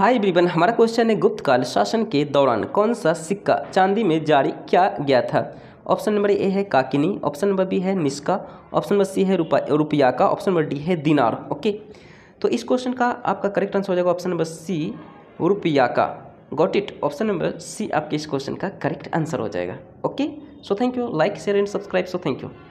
हाय ब्रिबन हमारा क्वेश्चन है गुप्तकाल शासन के दौरान कौन सा सिक्का चांदी में जारी किया गया था ऑप्शन नंबर ए है काकिनी ऑप्शन नंबर बी है निस्का ऑप्शन नंबर सी है रुपा रुपया का ऑप्शन नंबर डी है दिनार ओके तो इस क्वेश्चन का आपका करेक्ट आंसर हो जाएगा ऑप्शन नंबर सी रुपया का got it option number C आपके इस क्वेश्चन का करेक्ट आंसर हो जाएगा okay so thank you like share and subscribe so thank you